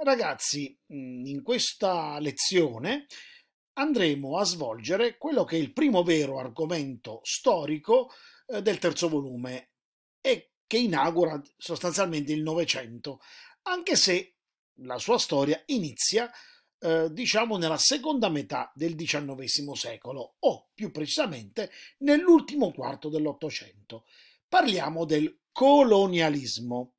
Ragazzi, mm, in questa lezione andremo a svolgere quello che è il primo vero argomento storico eh, del terzo volume e che inaugura sostanzialmente il Novecento, anche se la sua storia inizia, eh, diciamo, nella seconda metà del XIX secolo, o più precisamente nell'ultimo quarto dell'Ottocento. Parliamo del colonialismo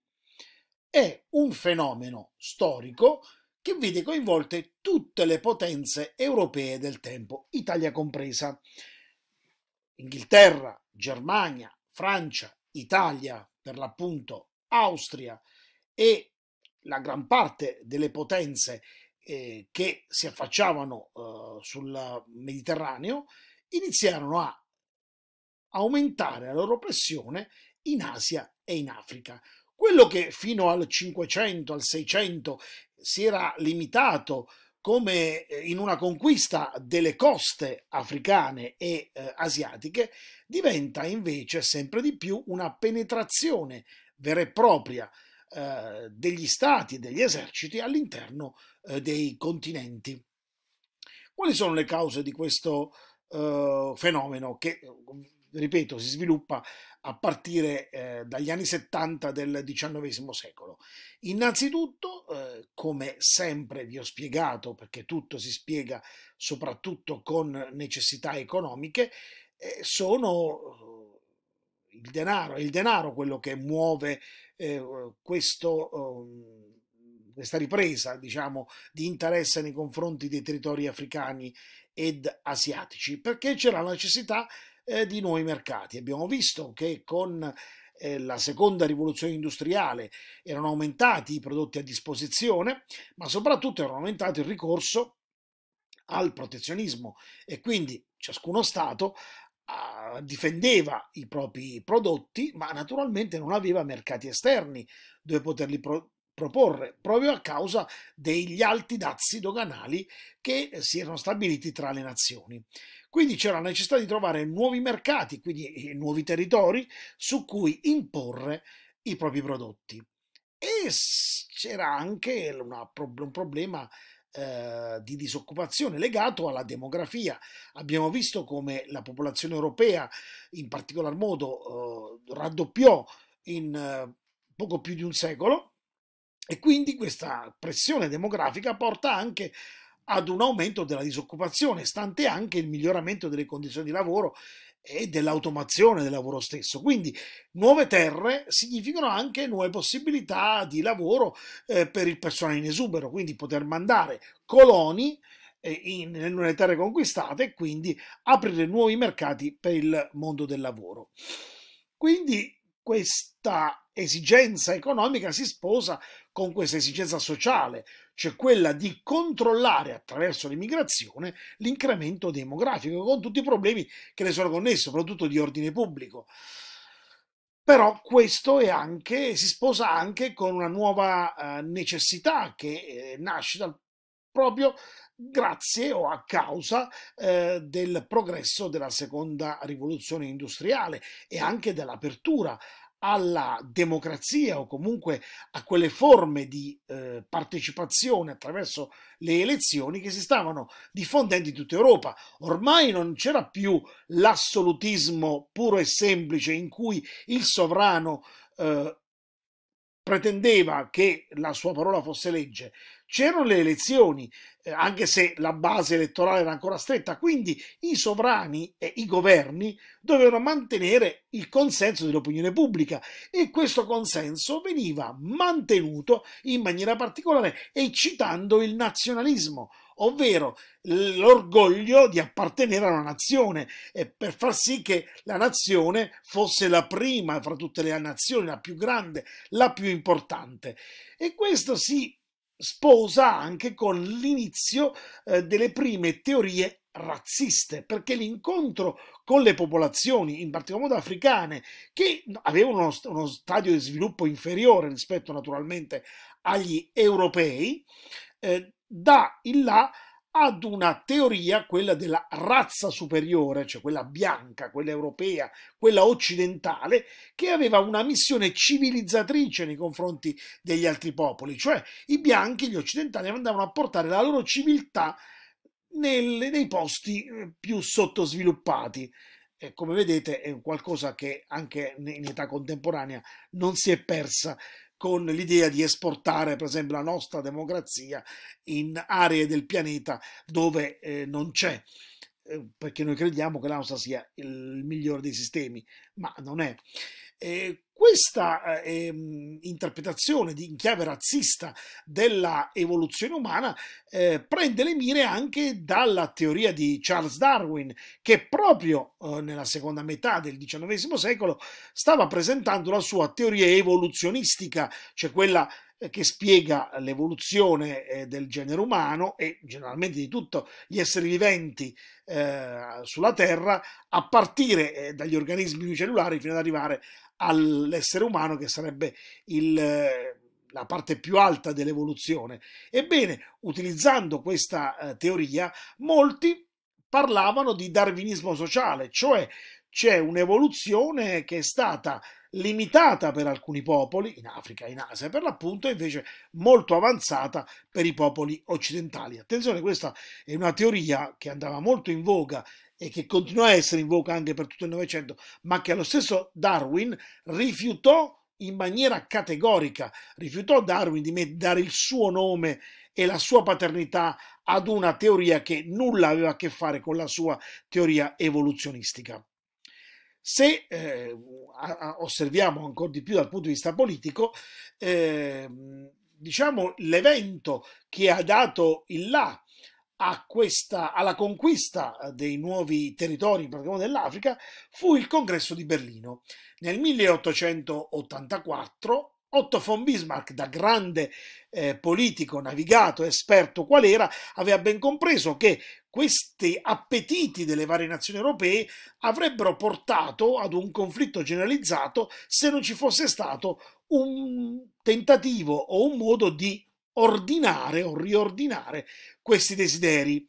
è un fenomeno storico che vede coinvolte tutte le potenze europee del tempo, Italia compresa. Inghilterra, Germania, Francia, Italia, per l'appunto Austria e la gran parte delle potenze eh, che si affacciavano eh, sul Mediterraneo iniziarono a aumentare la loro pressione in Asia e in Africa, quello che fino al 500, al 600 si era limitato come eh, in una conquista delle coste africane e eh, asiatiche, diventa invece sempre di più una penetrazione vera e propria eh, degli stati, e degli eserciti all'interno eh, dei continenti. Quali sono le cause di questo eh, fenomeno che ripeto, si sviluppa a partire eh, dagli anni 70 del XIX secolo. Innanzitutto, eh, come sempre vi ho spiegato, perché tutto si spiega soprattutto con necessità economiche, eh, sono eh, il denaro, il denaro quello che muove eh, questo, ehm, questa ripresa diciamo, di interesse nei confronti dei territori africani ed asiatici, perché c'è la necessità eh, eh, di nuovi mercati. Abbiamo visto che con eh, la seconda rivoluzione industriale erano aumentati i prodotti a disposizione, ma soprattutto era aumentato il ricorso al protezionismo e quindi ciascuno Stato ah, difendeva i propri prodotti, ma naturalmente non aveva mercati esterni dove poterli pro proporre, proprio a causa degli alti dazi doganali che si erano stabiliti tra le nazioni. Quindi c'era la necessità di trovare nuovi mercati, quindi eh, nuovi territori su cui imporre i propri prodotti. E c'era anche prob un problema eh, di disoccupazione legato alla demografia. Abbiamo visto come la popolazione europea, in particolar modo, eh, raddoppiò in poco più di un secolo e quindi questa pressione demografica porta anche ad un aumento della disoccupazione, stante anche il miglioramento delle condizioni di lavoro e dell'automazione del lavoro stesso. Quindi nuove terre significano anche nuove possibilità di lavoro eh, per il personale in esubero, quindi poter mandare coloni eh, nelle terre conquistate e quindi aprire nuovi mercati per il mondo del lavoro. Quindi questa esigenza economica si sposa con questa esigenza sociale, cioè quella di controllare attraverso l'immigrazione l'incremento demografico, con tutti i problemi che ne sono connessi, soprattutto di ordine pubblico. Però questo è anche, si sposa anche con una nuova eh, necessità che eh, nasce dal, proprio grazie o a causa eh, del progresso della seconda rivoluzione industriale e anche dell'apertura alla democrazia o comunque a quelle forme di eh, partecipazione attraverso le elezioni che si stavano diffondendo in tutta Europa. Ormai non c'era più l'assolutismo puro e semplice in cui il sovrano eh, pretendeva che la sua parola fosse legge. C'erano le elezioni, eh, anche se la base elettorale era ancora stretta, quindi i sovrani e i governi dovevano mantenere il consenso dell'opinione pubblica e questo consenso veniva mantenuto in maniera particolare eccitando il nazionalismo ovvero l'orgoglio di appartenere a una nazione e per far sì che la nazione fosse la prima fra tutte le nazioni, la più grande, la più importante. E questo si sposa anche con l'inizio eh, delle prime teorie razziste, perché l'incontro con le popolazioni, in particolar modo africane, che avevano uno, uno stadio di sviluppo inferiore rispetto naturalmente agli europei, eh, dà il là ad una teoria, quella della razza superiore, cioè quella bianca, quella europea, quella occidentale, che aveva una missione civilizzatrice nei confronti degli altri popoli, cioè i bianchi, gli occidentali andavano a portare la loro civiltà nel, nei posti eh, più sottosviluppati. E come vedete è qualcosa che anche in età contemporanea non si è persa con l'idea di esportare per esempio la nostra democrazia in aree del pianeta dove eh, non c'è eh, perché noi crediamo che la nostra sia il migliore dei sistemi, ma non è. Eh, questa eh, ehm, interpretazione di, in chiave razzista della evoluzione umana eh, prende le mire anche dalla teoria di Charles Darwin, che proprio eh, nella seconda metà del XIX secolo stava presentando la sua teoria evoluzionistica, cioè quella eh, che spiega l'evoluzione eh, del genere umano e generalmente di tutti gli esseri viventi eh, sulla Terra, a partire dagli organismi unicellulari fino ad arrivare all'essere umano che sarebbe il la parte più alta dell'evoluzione. Ebbene, utilizzando questa teoria, molti parlavano di darwinismo sociale, cioè c'è un'evoluzione che è stata limitata per alcuni popoli, in Africa e in Asia per l'appunto, e invece molto avanzata per i popoli occidentali. Attenzione, questa è una teoria che andava molto in voga e che continua a essere in voga anche per tutto il Novecento, ma che lo stesso Darwin rifiutò in maniera categorica. Rifiutò Darwin di dare il suo nome e la sua paternità ad una teoria che nulla aveva a che fare con la sua teoria evoluzionistica. Se eh, osserviamo ancora di più dal punto di vista politico, eh, diciamo l'evento che ha dato il là questa, alla conquista eh, dei nuovi territori dell'Africa fu il congresso di Berlino. Nel 1884 Otto von Bismarck, da grande eh, politico, navigato, esperto qual era, aveva ben compreso che questi appetiti delle varie nazioni europee avrebbero portato ad un conflitto generalizzato se non ci fosse stato un tentativo o un modo di ordinare o riordinare questi desideri.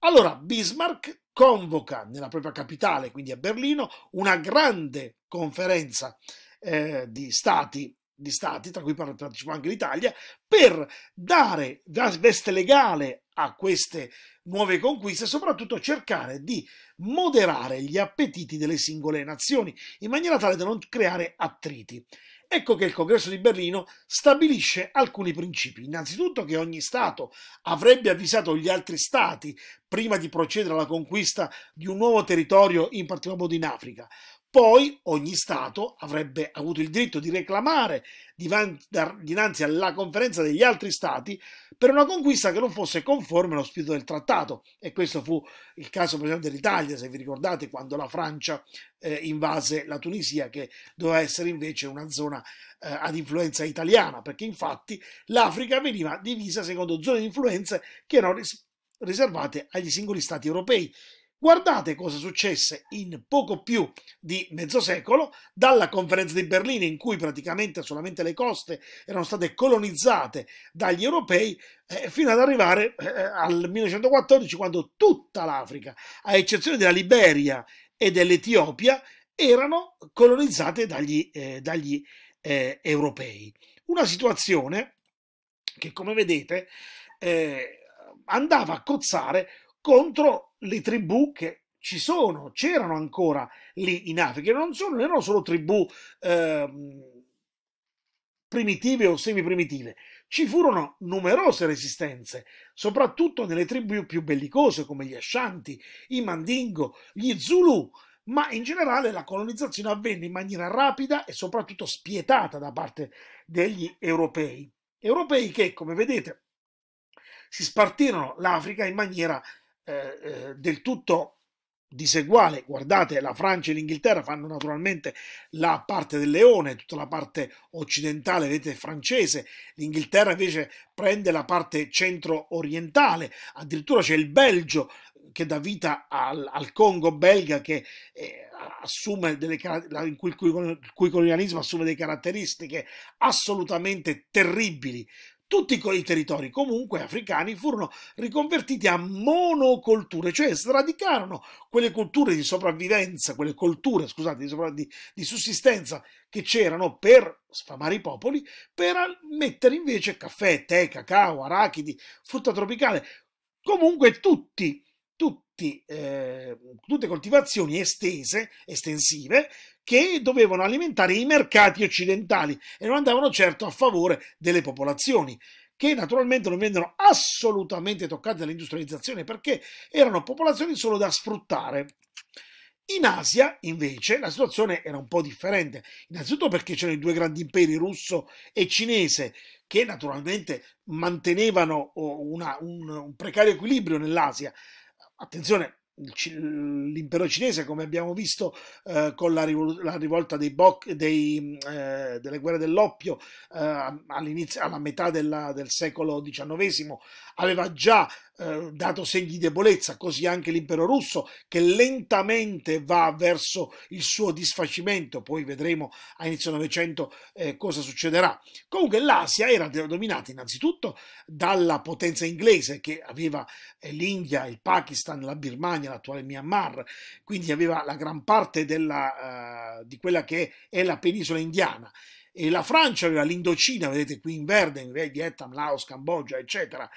Allora Bismarck convoca nella propria capitale, quindi a Berlino, una grande conferenza eh, di stati di stati, tra cui partecipa anche l'Italia, per dare veste legale a queste nuove conquiste e soprattutto cercare di moderare gli appetiti delle singole nazioni in maniera tale da non creare attriti. Ecco che il congresso di Berlino stabilisce alcuni principi. Innanzitutto che ogni Stato avrebbe avvisato gli altri Stati prima di procedere alla conquista di un nuovo territorio, in particolar modo in Africa. Poi ogni Stato avrebbe avuto il diritto di reclamare dinanzi alla conferenza degli altri Stati per una conquista che non fosse conforme allo spirito del trattato. E questo fu il caso per esempio dell'Italia, se vi ricordate, quando la Francia eh, invase la Tunisia, che doveva essere invece una zona eh, ad influenza italiana, perché infatti l'Africa veniva divisa secondo zone di influenza che erano riservate agli singoli Stati europei Guardate cosa successe in poco più di mezzo secolo dalla conferenza di Berlino in cui praticamente solamente le coste erano state colonizzate dagli europei eh, fino ad arrivare eh, eh al 1914 quando tutta l'Africa, a eccezione della Liberia e dell'Etiopia, erano colonizzate dagli, eh, dagli eh, europei. Una situazione che come vedete eh, andava a cozzare contro le tribù che ci sono, c'erano ancora lì in Africa, non, sono, non erano solo tribù eh, primitive o semi-primitive, ci furono numerose resistenze, soprattutto nelle tribù più bellicose come gli Ashanti, i Mandingo, gli Zulu, ma in generale la colonizzazione avvenne in maniera rapida e soprattutto spietata da parte degli europei. Europei che, come vedete, si spartirono l'Africa in maniera eh, eh, del tutto diseguale. Guardate, la Francia e l'Inghilterra fanno naturalmente la parte del leone, tutta la parte occidentale, vedete, francese. L'Inghilterra invece prende la parte centro-orientale. Addirittura c'è il Belgio che dà vita al, al Congo belga che eh, assume delle, in cui, il cui colonialismo assume delle caratteristiche assolutamente terribili tutti quei territori comunque africani furono riconvertiti a monocolture, cioè sradicarono quelle culture di sopravvivenza, quelle colture, scusate, di, di, di sussistenza che c'erano per sfamare i popoli, per mettere invece caffè, tè, cacao, arachidi, frutta tropicale, comunque tutti, tutti, eh, tutte coltivazioni estese, estensive, che dovevano alimentare i mercati occidentali e non andavano certo a favore delle popolazioni che naturalmente non vengono assolutamente toccate dall'industrializzazione perché erano popolazioni solo da sfruttare. In Asia, invece, la situazione era un po' differente. Innanzitutto perché c'erano i due grandi imperi, russo e cinese, che naturalmente mantenevano oh, una, un, un precario equilibrio nell'Asia. Attenzione, l'impero cinese, come abbiamo visto eh, con la, rivol la, rivolta dei Bok, dei, eh, delle guerre dell'oppio eh, all alla metà della, del secolo XIX, aveva già eh, dato segni di debolezza, così anche l'impero russo che lentamente va verso il suo disfacimento, poi vedremo a inizio Novecento eh, cosa succederà. Comunque l'Asia era dominata innanzitutto dalla potenza inglese che aveva eh, l'India, il Pakistan, la Birmania, l'attuale Myanmar, quindi aveva la gran parte della, eh, di quella che è la penisola indiana e la Francia aveva l'Indocina, vedete qui in verde, in Vietnam, Laos, Cambogia, eccetera,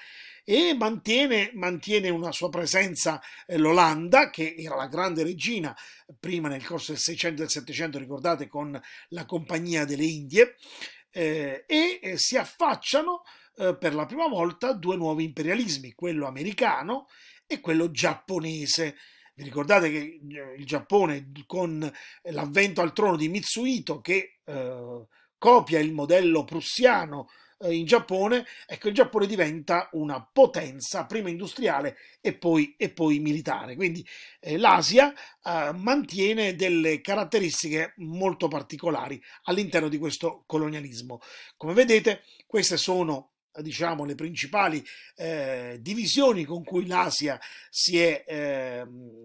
e mantiene, mantiene una sua presenza eh, l'Olanda, che era la grande regina prima nel corso del 600 e del 700, ricordate, con la Compagnia delle Indie, eh, e eh, si affacciano eh, per la prima volta due nuovi imperialismi, quello americano e quello giapponese. Vi ricordate che eh, il Giappone con l'avvento al trono di Mitsuhito che eh, copia il modello prussiano eh, in Giappone, ecco il Giappone diventa una potenza prima industriale e poi, e poi militare. Quindi eh, l'Asia eh, mantiene delle caratteristiche molto particolari all'interno di questo colonialismo. Come vedete queste sono diciamo le principali eh, divisioni con cui l'Asia si è ehm,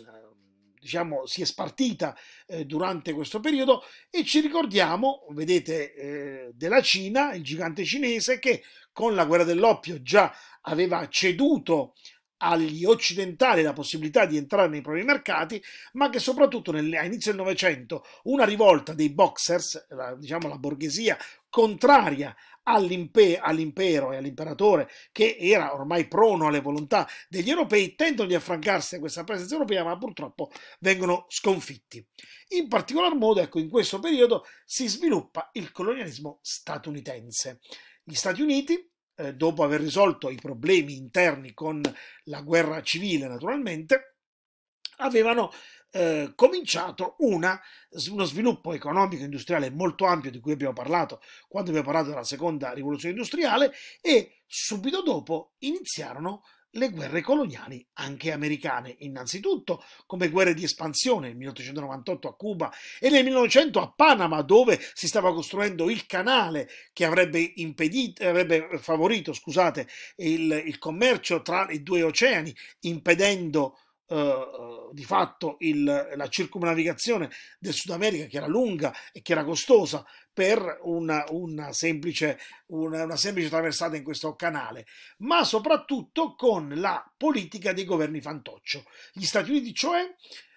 diciamo, si è spartita eh, durante questo periodo e ci ricordiamo, vedete, eh, della Cina, il gigante cinese che con la guerra dell'oppio già aveva ceduto agli occidentali la possibilità di entrare nei propri mercati, ma che soprattutto nel, a inizio del Novecento una rivolta dei boxers, la, diciamo la borghesia contraria all'impe- all'impero e all'imperatore, che era ormai prono alle volontà degli europei, tentano di affrancarsi a questa presenza europea, ma purtroppo vengono sconfitti. In particolar modo, ecco, in questo periodo si sviluppa il colonialismo statunitense. Gli Stati Uniti, eh, dopo aver risolto i problemi interni con la guerra civile, naturalmente, avevano eh, cominciato una, uno sviluppo economico e industriale molto ampio di cui abbiamo parlato quando abbiamo parlato della seconda rivoluzione industriale e subito dopo iniziarono le guerre coloniali anche americane, innanzitutto come guerre di espansione nel 1898 a Cuba e nel 1900 a Panama dove si stava costruendo il canale che avrebbe, impedito, avrebbe favorito scusate, il, il commercio tra i due oceani impedendo Uh, di fatto il, la circumnavigazione del Sud America che era lunga e che era costosa per una, una, semplice, una, una, semplice, traversata in questo canale, ma soprattutto con la politica dei governi fantoccio. Gli Stati Uniti, cioè,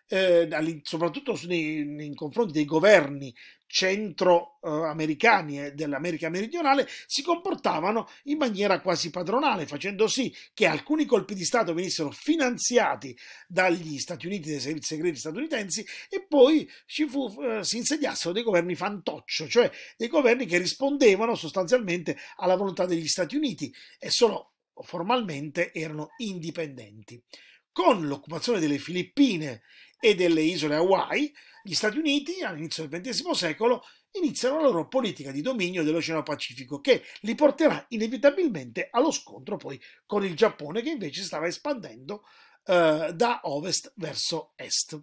eh, soprattutto nei, nei confronti dei governi centroamericani e dell'America meridionale si comportavano in maniera quasi padronale, facendo sì che alcuni colpi di Stato venissero finanziati dagli Stati Uniti, dai servizi segreti statunitensi, e poi fu, eh, si insediassero dei governi fantoccio, cioè dei governi che rispondevano sostanzialmente alla volontà degli Stati Uniti e solo formalmente erano indipendenti. Con l'occupazione delle Filippine e delle isole Hawaii, gli Stati Uniti, all'inizio del XX secolo, iniziano la loro politica di dominio dell'Oceano Pacifico, che li porterà inevitabilmente allo scontro poi con il Giappone, che invece stava espandendo eh, da ovest verso est.